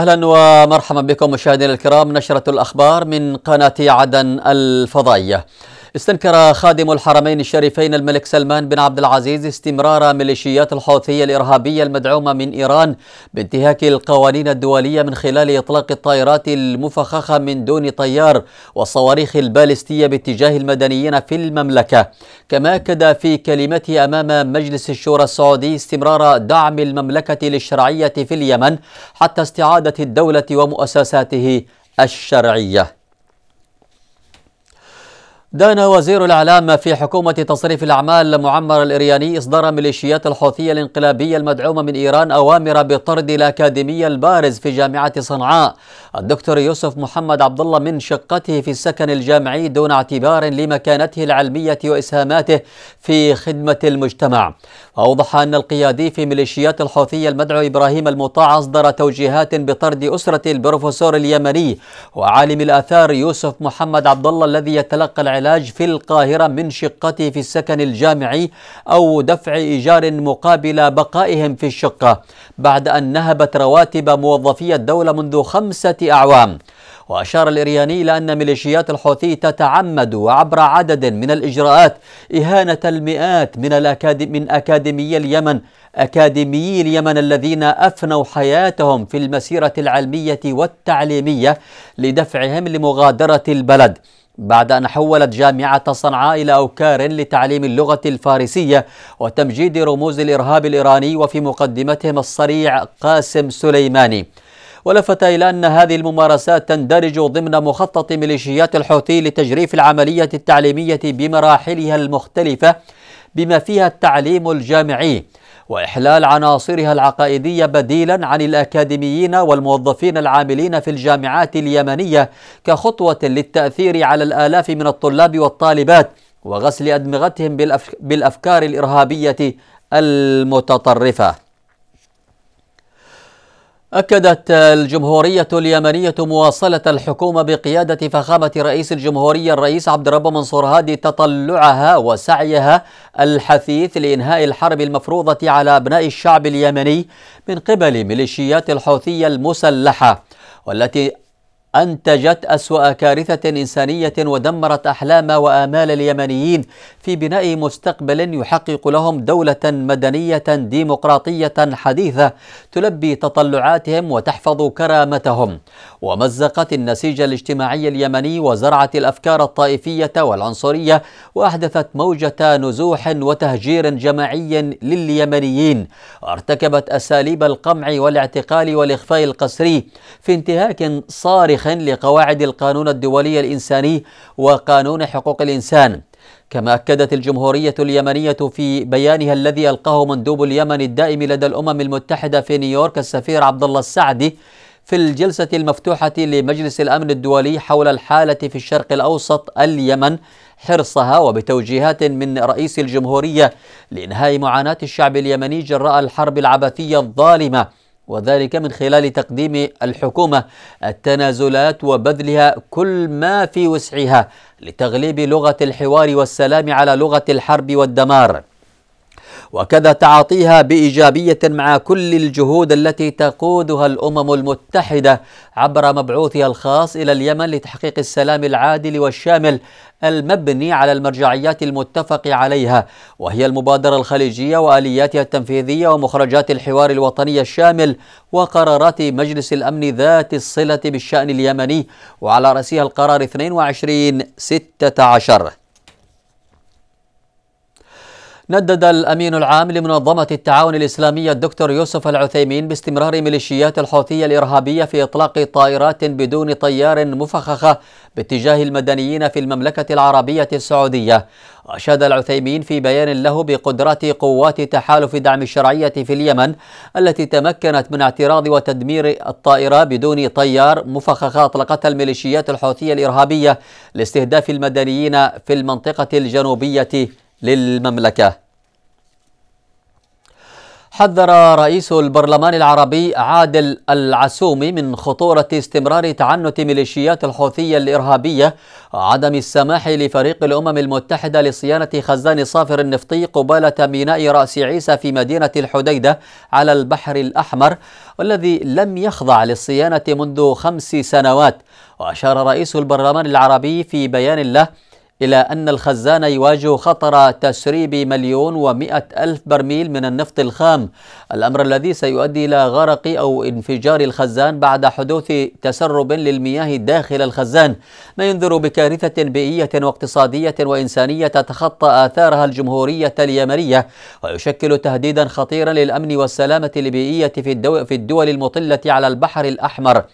أهلا ومرحبا بكم مشاهدينا الكرام نشرة الأخبار من قناة عدن الفضائية استنكر خادم الحرمين الشريفين الملك سلمان بن عبد العزيز استمرار ميليشيات الحوثية الإرهابية المدعومة من إيران بانتهاك القوانين الدولية من خلال إطلاق الطائرات المفخخة من دون طيار والصواريخ البالستية باتجاه المدنيين في المملكة كما أكد في كلمته أمام مجلس الشورى السعودي استمرار دعم المملكة للشرعية في اليمن حتى استعادة الدولة ومؤسساته الشرعيه دان وزير الإعلام في حكومة تصريف الأعمال معمر الإرياني إصدار ميليشيات الحوثية الانقلابية المدعومة من إيران أوامر بطرد الأكاديمي البارز في جامعة صنعاء الدكتور يوسف محمد عبد الله من شقته في السكن الجامعي دون اعتبار لمكانته العلمية وإسهاماته في خدمة المجتمع واوضح أن القيادي في ميليشيات الحوثية المدعو إبراهيم المطاع أصدر توجيهات بطرد أسرة البروفيسور اليمني وعالم الآثار يوسف محمد عبد الله الذي يتلقى العلم العلاج في القاهرة من شقته في السكن الجامعي أو دفع إيجار مقابل بقائهم في الشقة بعد أن نهبت رواتب موظفي الدولة منذ خمسة أعوام وأشار الإرياني إلى أن ميليشيات الحوثي تتعمد عبر عدد من الإجراءات إهانة المئات من, الأكاديمي من أكاديمي اليمن أكاديميي اليمن الذين أفنوا حياتهم في المسيرة العلمية والتعليمية لدفعهم لمغادرة البلد بعد أن حولت جامعة صنعاء إلى أوكار لتعليم اللغة الفارسية وتمجيد رموز الإرهاب الإيراني وفي مقدمتهم الصريع قاسم سليماني ولفت إلى أن هذه الممارسات تندرج ضمن مخطط ميليشيات الحوثي لتجريف العملية التعليمية بمراحلها المختلفة بما فيها التعليم الجامعي وإحلال عناصرها العقائدية بديلا عن الأكاديميين والموظفين العاملين في الجامعات اليمنية كخطوة للتأثير على الآلاف من الطلاب والطالبات وغسل أدمغتهم بالأفكار الإرهابية المتطرفة أكدت الجمهورية اليمنية مواصلة الحكومة بقيادة فخامة رئيس الجمهورية الرئيس عبد الرب منصور هادي تطلعها وسعيها الحثيث لإنهاء الحرب المفروضة على أبناء الشعب اليمني من قبل ميليشيات الحوثية المسلحة والتي أنتجت أسوأ كارثة إنسانية ودمرت أحلام وآمال اليمنيين في بناء مستقبل يحقق لهم دولة مدنية ديمقراطية حديثة تلبي تطلعاتهم وتحفظ كرامتهم ومزقت النسيج الاجتماعي اليمني وزرعت الأفكار الطائفية والعنصرية وأحدثت موجة نزوح وتهجير جماعي لليمنيين ارتكبت أساليب القمع والاعتقال والإخفاء القسري في انتهاك صارخ وموبخ لقواعد القانون الدولي الإنساني وقانون حقوق الإنسان كما أكدت الجمهورية اليمنية في بيانها الذي ألقاه مندوب اليمن الدائم لدى الأمم المتحدة في نيويورك السفير عبد الله السعدي في الجلسة المفتوحة لمجلس الأمن الدولي حول الحالة في الشرق الأوسط اليمن حرصها وبتوجيهات من رئيس الجمهورية لإنهاء معاناة الشعب اليمني جراء الحرب العبثية الظالمة وذلك من خلال تقديم الحكومة التنازلات وبذلها كل ما في وسعها لتغليب لغة الحوار والسلام على لغة الحرب والدمار وكذا تعاطيها بايجابيه مع كل الجهود التي تقودها الامم المتحده عبر مبعوثها الخاص الى اليمن لتحقيق السلام العادل والشامل المبني على المرجعيات المتفق عليها وهي المبادره الخليجيه والياتها التنفيذيه ومخرجات الحوار الوطني الشامل وقرارات مجلس الامن ذات الصله بالشان اليمني وعلى راسها القرار 22 16 ندد الأمين العام لمنظمة التعاون الإسلامي الدكتور يوسف العثيمين باستمرار ميليشيات الحوثية الإرهابية في إطلاق طائرات بدون طيار مفخخة باتجاه المدنيين في المملكة العربية السعودية أشاد العثيمين في بيان له بقدرات قوات تحالف دعم الشرعية في اليمن التي تمكنت من اعتراض وتدمير الطائرة بدون طيار مفخخة أطلقتها الميليشيات الحوثية الإرهابية لاستهداف المدنيين في المنطقة الجنوبية للمملكة حذر رئيس البرلمان العربي عادل العسومي من خطورة استمرار تعنت ميليشيات الحوثية الإرهابية وعدم السماح لفريق الأمم المتحدة لصيانة خزان صافر النفطي قبالة ميناء رأس عيسى في مدينة الحديدة على البحر الأحمر والذي لم يخضع للصيانة منذ خمس سنوات وأشار رئيس البرلمان العربي في بيان له إلى أن الخزان يواجه خطر تسريب مليون ومئة ألف برميل من النفط الخام الأمر الذي سيؤدي إلى غرق أو انفجار الخزان بعد حدوث تسرب للمياه داخل الخزان ما ينذر بكارثة بيئية واقتصادية وإنسانية تتخطى آثارها الجمهورية اليمنية ويشكل تهديدا خطيرا للأمن والسلامة البيئية في الدول المطلة على البحر الأحمر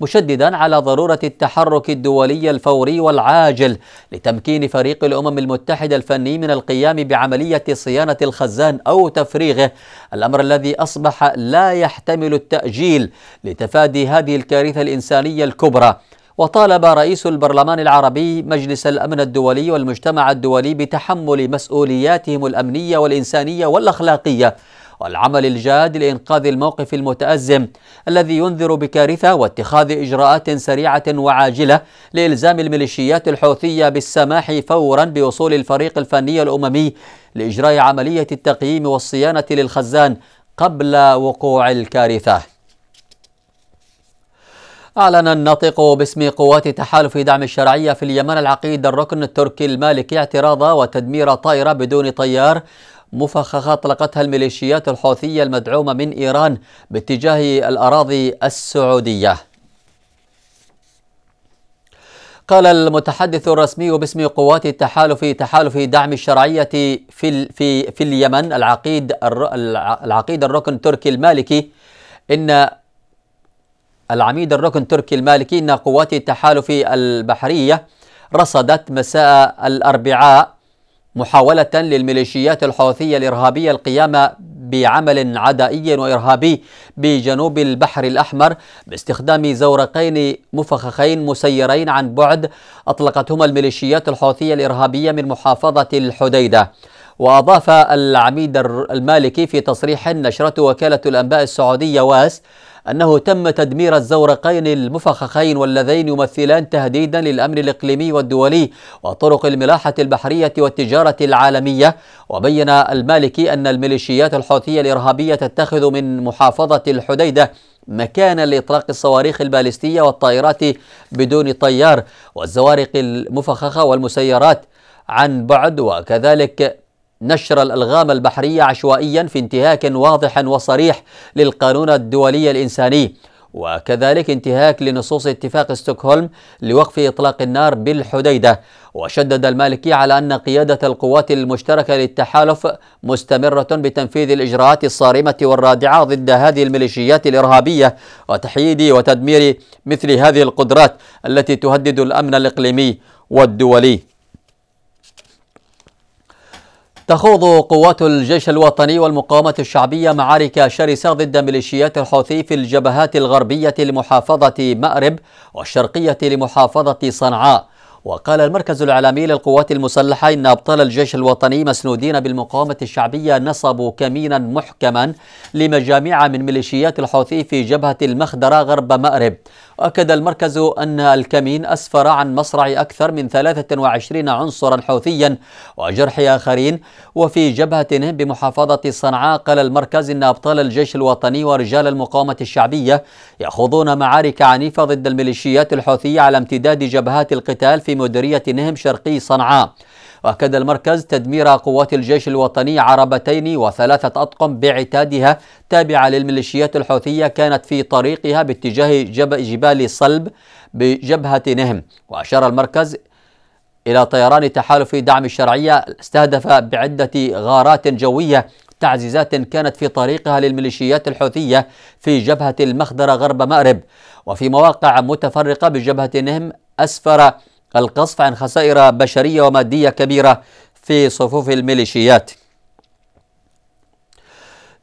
مشددا على ضرورة التحرك الدولي الفوري والعاجل لتمكين فريق الأمم المتحدة الفني من القيام بعملية صيانة الخزان أو تفريغه الأمر الذي أصبح لا يحتمل التأجيل لتفادي هذه الكارثة الإنسانية الكبرى وطالب رئيس البرلمان العربي مجلس الأمن الدولي والمجتمع الدولي بتحمل مسؤولياتهم الأمنية والإنسانية والأخلاقية والعمل الجاد لإنقاذ الموقف المتأزم الذي ينذر بكارثة واتخاذ إجراءات سريعة وعاجلة لإلزام الميليشيات الحوثية بالسماح فورا بوصول الفريق الفني الأممي لإجراء عملية التقييم والصيانة للخزان قبل وقوع الكارثة أعلن الناطق باسم قوات تحالف دعم الشرعية في اليمن العقيد الركن التركي المالكي اعتراض وتدمير طائرة بدون طيار مفخخة طلقتها الميليشيات الحوثية المدعومة من إيران باتجاه الأراضي السعودية قال المتحدث الرسمي باسم قوات التحالف تحالف دعم الشرعية في في في اليمن العقيد العقيد الركن التركي المالكي إن العميد الركن التركي المالكي إن قوات التحالف البحرية رصدت مساء الأربعاء محاولة للميليشيات الحوثية الإرهابية القيام بعمل عدائي وإرهابي بجنوب البحر الأحمر باستخدام زورقين مفخخين مسيرين عن بعد أطلقتهما الميليشيات الحوثية الإرهابية من محافظة الحديدة وأضاف العميد المالكي في تصريح نشرته وكالة الأنباء السعودية واس أنه تم تدمير الزورقين المفخخين واللذين يمثلان تهديدا للأمن الإقليمي والدولي وطرق الملاحة البحرية والتجارة العالمية وبين المالكي أن الميليشيات الحوثية الإرهابية تتخذ من محافظة الحديدة مكانا لإطلاق الصواريخ البالستية والطائرات بدون طيار والزوارق المفخخة والمسيرات عن بعد وكذلك نشر الألغام البحرية عشوائيا في انتهاك واضح وصريح للقانون الدولي الإنساني وكذلك انتهاك لنصوص اتفاق ستوكهولم لوقف إطلاق النار بالحديدة وشدد المالكي على أن قيادة القوات المشتركة للتحالف مستمرة بتنفيذ الإجراءات الصارمة والرادعة ضد هذه الميليشيات الإرهابية وتحييد وتدمير مثل هذه القدرات التي تهدد الأمن الإقليمي والدولي تخوض قوات الجيش الوطني والمقاومة الشعبية معارك شرسة ضد ميليشيات الحوثي في الجبهات الغربية لمحافظة مأرب والشرقية لمحافظة صنعاء وقال المركز الإعلامي للقوات المسلحة إن أبطال الجيش الوطني مسنودين بالمقاومة الشعبية نصبوا كمينا محكما لمجاميع من ميليشيات الحوثي في جبهة المخدرة غرب مأرب وأكد المركز أن الكمين أسفر عن مصرع أكثر من 23 عنصرا حوثيا وجرح آخرين وفي جبهة بمحافظة صنعاء قال المركز إن أبطال الجيش الوطني ورجال المقاومة الشعبية يخوضون معارك عنيفة ضد الميليشيات الحوثية على امتداد جبهات القتال في مديرية نهم شرقي صنعاء وأكد المركز تدمير قوات الجيش الوطني عربتين وثلاثة أطقم بعتادها تابعة للميليشيات الحوثية كانت في طريقها باتجاه جبال صلب بجبهة نهم وأشار المركز إلى طيران تحالف دعم الشرعية استهدف بعدة غارات جوية تعزيزات كانت في طريقها للميليشيات الحوثية في جبهة المخدرة غرب مأرب وفي مواقع متفرقة بجبهة نهم أسفر القصف عن خسائر بشرية ومادية كبيرة في صفوف الميليشيات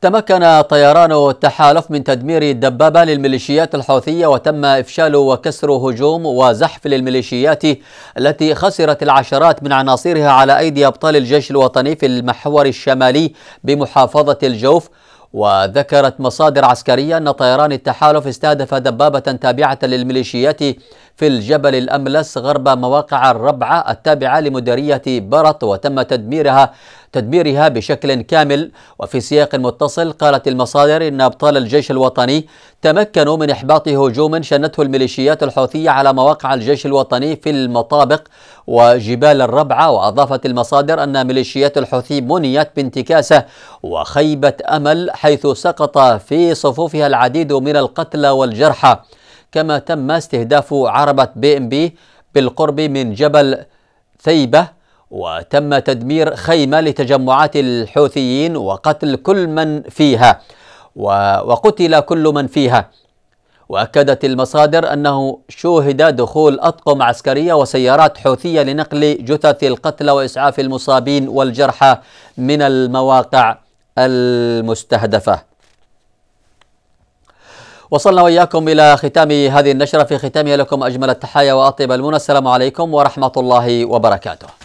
تمكن طيران التحالف من تدمير دبابة للميليشيات الحوثية وتم إفشال وكسر هجوم وزحف للميليشيات التي خسرت العشرات من عناصرها على أيدي أبطال الجيش الوطني في المحور الشمالي بمحافظة الجوف وذكرت مصادر عسكرية أن طيران التحالف استهدف دبابة تابعة للميليشيات في الجبل الأملس غرب مواقع الربعة التابعة لمديرية برط وتم تدميرها تدميرها بشكل كامل وفي سياق متصل قالت المصادر إن أبطال الجيش الوطني تمكنوا من إحباط هجوم شنته الميليشيات الحوثية على مواقع الجيش الوطني في المطابق وجبال الربعة وأضافت المصادر أن ميليشيات الحوثي منيت بانتكاسة وخيبة أمل حيث سقط في صفوفها العديد من القتلى والجرحى كما تم استهداف عربة بي ام بي بالقرب من جبل ثيبة وتم تدمير خيمة لتجمعات الحوثيين وقتل كل من فيها وقتل كل من فيها وأكدت المصادر أنه شوهد دخول أطقم عسكرية وسيارات حوثية لنقل جثث القتلى وإسعاف المصابين والجرحى من المواقع المستهدفة وصلنا وإياكم إلى ختام هذه النشرة في ختامها لكم أجمل التحايا وأطيب المنى السلام عليكم ورحمة الله وبركاته